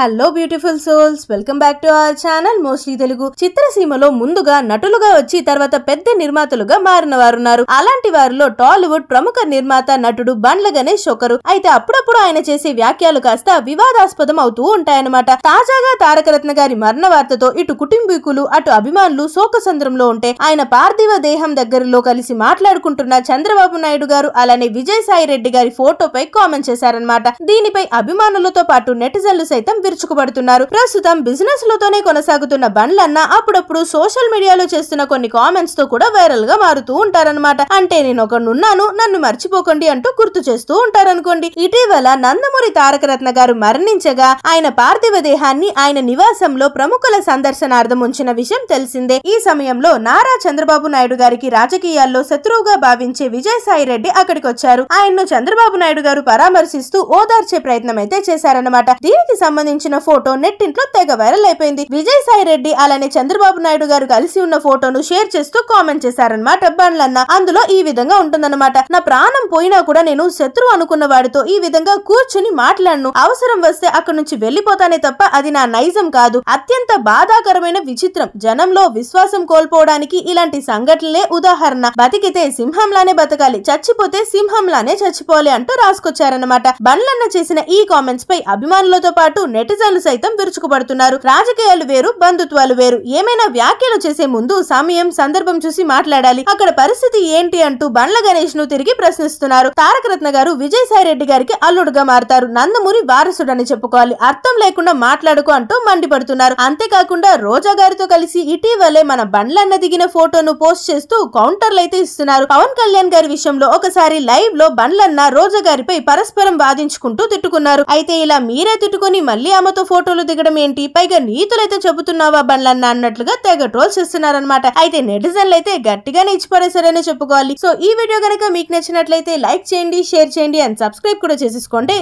hello beautiful souls welcome back to our channel mostly Telugu చిత్రసీమలో ముందుగా నటులుగా వచ్చి తర్వాత పెద్ద నిర్మాతలుగా మారిన వారున్నారు అలాంటి వారిలో టాలీవుడ్ ప్రముఖ నిర్మాత నటుడు బండ్ల గణేష్ ఒకరు అయితే అప్పుడప్పుడు ఆయన చేసే వ్యాఖ్యలు కాస్త వివాదాస్పదం అవుతూ ఉంటాయన్నమాట తాజాగా తారకరత్న గారి మరణ వార్తతో ఇటు కుటుంబీకులు అటు అభిమానులు శోకసంద్రంలో ఉంటే ఆయన పార్థివ దేహం దగ్గరలో కలిసి మాట్లాడుకుంటున్న చంద్రబాబు నాయుడు గారు అలానే విజయసాయి రెడ్డి గారి ఫోటోపై కామెంట్ చేశారనమాట దీనిపై అభిమానులతో పాటు నెటిజన్లు సైతం విరుచుకుపడుతున్నారు ప్రస్తుతం బిజినెస్ లతోనే కొనసాగుతున్న బండ్లన్న అప్పుడప్పుడు సోషల్ మీడియాలో చేస్తున్న కొన్ని కామెంట్స్ తో కూడా వైరల్ గా మారుతూ ఉంటారనమాట అంటే నేను ఒకడున్నాను నన్ను మర్చిపోకండి అంటూ గుర్తు చేస్తూ ఉంటారనుకోండి ఇటీవల నందమూరి తారకరత్న గారు మరణించగా ఆయన పార్థివ దేహాన్ని ఆయన నివాసంలో ప్రముఖుల సందర్శనార్థం ఉంచిన విషయం తెలిసిందే ఈ సమయంలో నారా చంద్రబాబు నాయుడు గారికి రాజకీయాల్లో శత్రువుగా భావించే విజయసాయి రెడ్డి అక్కడికి వచ్చారు ఆయన్ను చంద్రబాబు నాయుడు గారు పరామర్శిస్తూ ఓదార్చే ప్రయత్నం అయితే చేశారనమాట దీనికి సంబంధించి దించిన ఫోటో నెట్టింట్లో తెగ వైరల్ అయిపోయింది విజయసాయి రెడ్డి అలానే చంద్రబాబు నాయుడు గారు కలిసి ఉన్న ఫోటోను షేర్ చేస్తూ కామెంట్ చేశారనమాట బండ్లన్న అందులో ఈ విధంగా ఉంటుందన్నమాట నా ప్రాణం పోయినా కూడా నేను శత్రువు అనుకున్న వాడితో ఈ విధంగా కూర్చుని మాట్లాడను అవసరం వస్తే అక్కడ నుంచి వెళ్లిపోతానే తప్ప అది నా నైజం కాదు అత్యంత బాధాకరమైన విచిత్రం జనంలో విశ్వాసం కోల్పోవడానికి ఇలాంటి సంఘటనలే ఉదాహరణ బతికితే సింహంలానే బతకాలి చచ్చిపోతే సింహంలానే చచ్చిపోవాలి అంటూ రాసుకొచ్చారనమాట బండ్లన్న చేసిన ఈ కామెంట్స్ పై అభిమానులతో పాటు నెటిజన్లు సైతం విరుచుకుపడుతున్నారు రాజకీయాలు వేరు బంధుత్వాలు వేరు ఏమైనా వ్యాఖ్యలు చేసే ముందు సమయం సందర్భం చూసి మాట్లాడాలి అక్కడ పరిస్థితి ఏంటి అంటూ బండ్ల గణేష్ ను తిరిగి ప్రశ్నిస్తున్నారు తారకరత్న గారు విజయసాయి రెడ్డి గారికి అల్లుడుగా మారుతారు నందమూరి వారసుడని చెప్పుకోవాలి అర్థం లేకుండా మాట్లాడుకో అంటూ మండిపడుతున్నారు అంతేకాకుండా రోజా గారితో కలిసి ఇటీవలే మన బండ్లన్న దిగిన ఫోటోను పోస్ట్ చేస్తూ కౌంటర్లు అయితే ఇస్తున్నారు పవన్ కళ్యాణ్ గారి విషయంలో ఒకసారి లైవ్ లో బండ్లన్న రోజా గారిపై పరస్పరం వాదించుకుంటూ తిట్టుకున్నారు అయితే ఇలా మీరే తిట్టుకుని మళ్ళీ మళ్ళీ ఆమెతో ఫోటోలు దిగడం ఏంటి పైగా నీతులైతే చెబుతున్నావా బండ్లన్న అన్నట్లుగా తెగ ట్రోల్స్ చేస్తున్నారనమాట అయితే నెటిజన్లు అయితే గట్టిగానే ఇచ్చిపడేశారనే చెప్పుకోవాలి సో ఈ వీడియో కనుక మీకు నచ్చినట్లయితే లైక్ చేయండి షేర్ చేయండి అండ్ సబ్స్క్రైబ్ కూడా చేసేసుకోండి